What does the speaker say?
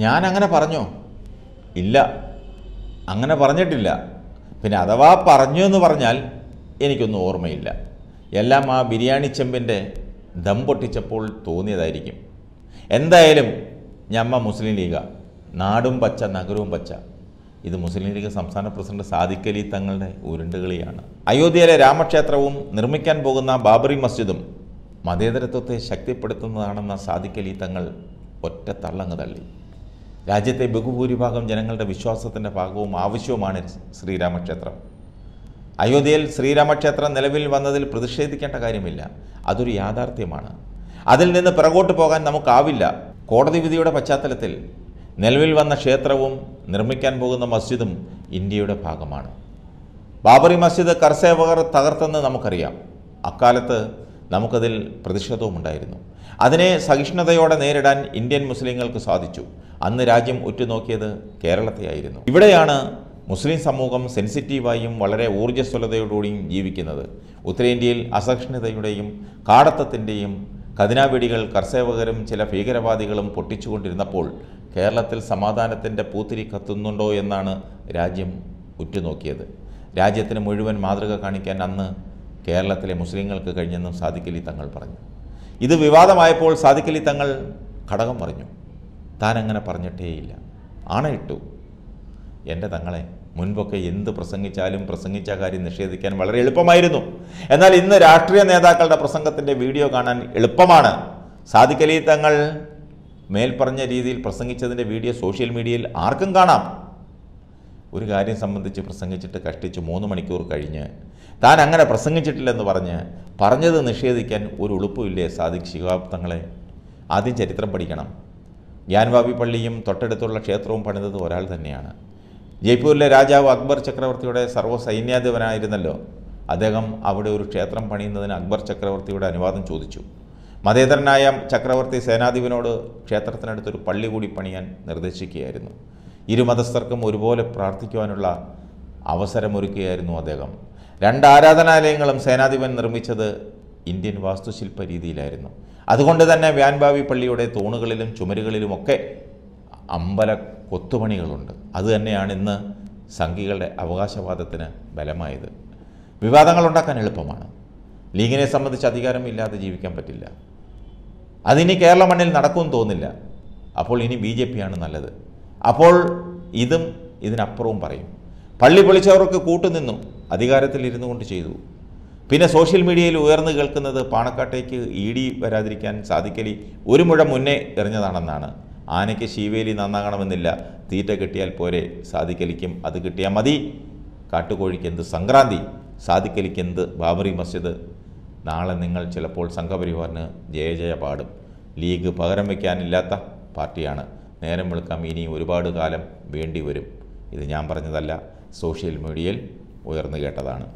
ഞാൻ അങ്ങനെ പറഞ്ഞോ ഇല്ല അങ്ങനെ പറഞ്ഞിട്ടില്ല പിന്നെ അഥവാ പറഞ്ഞു എന്ന് പറഞ്ഞാൽ എനിക്കൊന്നും ഓർമ്മയില്ല എല്ലാം ആ ബിരിയാണി ചെമ്പിൻ്റെ ദം പൊട്ടിച്ചപ്പോൾ തോന്നിയതായിരിക്കും എന്തായാലും ഞമ്മ മുസ്ലിം ലീഗ നാടും പച്ച നഗരവും പച്ച ഇത് മുസ്ലിം ലീഗ് സംസ്ഥാന പ്രസിഡന്റ് സാദിഖലി തങ്ങളുടെ ഉരുണ്ടുകളിയാണ് അയോധ്യയിലെ രാമക്ഷേത്രവും നിർമ്മിക്കാൻ പോകുന്ന ബാബറി മസ്ജിദും മതേതരത്വത്തെ ശക്തിപ്പെടുത്തുന്നതാണെന്ന സാദിഖലി തങ്ങൾ ഒറ്റ തള്ളങ്ങ് തള്ളി രാജ്യത്തെ ബഹുഭൂരിഭാഗം ജനങ്ങളുടെ വിശ്വാസത്തിൻ്റെ ഭാഗവും ആവശ്യവുമാണ് ശ്രീരാമക്ഷേത്രം അയോധ്യയിൽ ശ്രീരാമക്ഷേത്രം നിലവിൽ വന്നതിൽ പ്രതിഷേധിക്കേണ്ട കാര്യമില്ല അതൊരു യാഥാർത്ഥ്യമാണ് അതിൽ നിന്ന് പിറകോട്ട് പോകാൻ നമുക്കാവില്ല കോടതി വിധിയുടെ പശ്ചാത്തലത്തിൽ നിലവിൽ വന്ന ക്ഷേത്രവും നിർമ്മിക്കാൻ പോകുന്ന മസ്ജിദും ഇന്ത്യയുടെ ഭാഗമാണ് ബാബറി മസ്ജിദ് കർസേവകർ തകർത്തെന്ന് നമുക്കറിയാം അക്കാലത്ത് നമുക്കതിൽ പ്രതിഷേധവും ഉണ്ടായിരുന്നു അതിനെ സഹിഷ്ണുതയോടെ നേരിടാൻ ഇന്ത്യൻ മുസ്ലിങ്ങൾക്ക് സാധിച്ചു അന്ന് രാജ്യം ഉറ്റുനോക്കിയത് കേരളത്തെയായിരുന്നു ഇവിടെയാണ് മുസ്ലിം സമൂഹം സെൻസിറ്റീവായും വളരെ ഊർജ്ജസ്വലതയോടുകൂടിയും ജീവിക്കുന്നത് ഉത്തരേന്ത്യയിൽ അസഹിഷ്ണുതയുടെയും കാടത്തത്തിൻ്റെയും കതിനാവെടികൾ കർഷകരും ചില ഭീകരവാദികളും പൊട്ടിച്ചുകൊണ്ടിരുന്നപ്പോൾ കേരളത്തിൽ സമാധാനത്തിൻ്റെ പൂത്തിരി കത്തുന്നുണ്ടോ എന്നാണ് രാജ്യം ഉറ്റുനോക്കിയത് രാജ്യത്തിന് മുഴുവൻ മാതൃക കാണിക്കാൻ അന്ന് കേരളത്തിലെ മുസ്ലിങ്ങൾക്ക് കഴിഞ്ഞെന്നും സാദിഖലി തങ്ങൾ പറഞ്ഞു ഇത് വിവാദമായപ്പോൾ സാദിഖലി തങ്ങൾ ഘടകം പറഞ്ഞു താനങ്ങനെ അങ്ങനെ പറഞ്ഞിട്ടേയില്ല ആണയിട്ടു എൻ്റെ തങ്ങളെ മുൻപൊക്കെ എന്ത് പ്രസംഗിച്ചാലും പ്രസംഗിച്ച കാര്യം നിഷേധിക്കാൻ വളരെ എളുപ്പമായിരുന്നു എന്നാൽ ഇന്ന് രാഷ്ട്രീയ നേതാക്കളുടെ പ്രസംഗത്തിൻ്റെ വീഡിയോ കാണാൻ എളുപ്പമാണ് സാദിഖലി തങ്ങൾ മേൽപ്പറഞ്ഞ രീതിയിൽ പ്രസംഗിച്ചതിൻ്റെ വീഡിയോ സോഷ്യൽ മീഡിയയിൽ ആർക്കും കാണാം ഒരു കാര്യം സംബന്ധിച്ച് പ്രസംഗിച്ചിട്ട് കഷ്ടിച്ച് മൂന്ന് മണിക്കൂർ കഴിഞ്ഞ് താൻ അങ്ങനെ പ്രസംഗിച്ചിട്ടില്ലെന്ന് പറഞ്ഞ് പറഞ്ഞത് നിഷേധിക്കാൻ ഒരു ഉളുപ്പുമില്ലേ സാദിഖ് ശിവാപ്തങ്ങളെ ആദ്യം ചരിത്രം പഠിക്കണം ജ്ഞാൻവാബി പള്ളിയും തൊട്ടടുത്തുള്ള ക്ഷേത്രവും പണിതത് ഒരാൾ തന്നെയാണ് ജയ്പൂരിലെ രാജാവ് അക്ബർ ചക്രവർത്തിയുടെ സർവ്വസൈന്യാധിപനായിരുന്നല്ലോ അദ്ദേഹം അവിടെ ഒരു ക്ഷേത്രം പണിയുന്നതിന് അക്ബർ ചക്രവർത്തിയുടെ അനുവാദം ചോദിച്ചു മതേതരനായ ചക്രവർത്തി സേനാധിപനോട് ക്ഷേത്രത്തിനടുത്തൊരു പള്ളി കൂടി പണിയാൻ നിർദ്ദേശിക്കുകയായിരുന്നു ഇരുമതസ്ഥർക്കും ഒരുപോലെ പ്രാർത്ഥിക്കുവാനുള്ള അവസരമൊരുക്കുകയായിരുന്നു അദ്ദേഹം രണ്ട് ആരാധനാലയങ്ങളും സേനാധിപൻ നിർമ്മിച്ചത് ഇന്ത്യൻ വാസ്തുശില്പ രീതിയിലായിരുന്നു അതുകൊണ്ട് തന്നെ വ്യാൻഭാവി പള്ളിയുടെ തൂണുകളിലും ചുമരുകളിലുമൊക്കെ അമ്പല കൊത്തുപണികളുണ്ട് അതുതന്നെയാണ് ഇന്ന് സംഘികളുടെ അവകാശവാദത്തിന് ബലമായത് വിവാദങ്ങൾ ഉണ്ടാക്കാൻ എളുപ്പമാണ് ലീഗിനെ സംബന്ധിച്ച് അധികാരമില്ലാതെ ജീവിക്കാൻ പറ്റില്ല അതിനി കേരള മണ്ണിൽ നടക്കുമെന്ന് തോന്നില്ല അപ്പോൾ ഇനി ബി ജെ പിയാണ് നല്ലത് അപ്പോൾ ഇതും ഇതിനപ്പുറവും പറയും പള്ളി പൊളിച്ചവർക്ക് കൂട്ടുനിന്നു അധികാരത്തിൽ ഇരുന്നു കൊണ്ട് ചെയ്തു പിന്നെ സോഷ്യൽ മീഡിയയിൽ ഉയർന്നു കേൾക്കുന്നത് പാണക്കാട്ടേക്ക് ഇ ഡി വരാതിരിക്കാൻ സാധിക്കലി ഒരു മുഴ മുന്നേ എറിഞ്ഞതാണെന്നാണ് ആനയ്ക്ക് ശീവേലി നന്നാകണമെന്നില്ല തീറ്റ കിട്ടിയാൽ പോരെ സാധിക്കലിക്കും അത് കിട്ടിയാൽ മതി കാട്ടുകോഴിക്ക് എന്ത് സംക്രാന്തി സാധിക്കലിക്ക് എന്ത് ബാബറി മസ്ജിദ് നാളെ നിങ്ങൾ ചിലപ്പോൾ സംഘപരിവാറിന് ജയ ജയ പാടും ലീഗ് പകരം വയ്ക്കാനില്ലാത്ത പാർട്ടിയാണ് നേരം വെളുക്കാം ഇനിയും ഒരുപാട് കാലം വേണ്ടി വരും ഇത് ഞാൻ പറഞ്ഞതല്ല സോഷ്യൽ മീഡിയയിൽ ഉയർന്നു കേട്ടതാണ്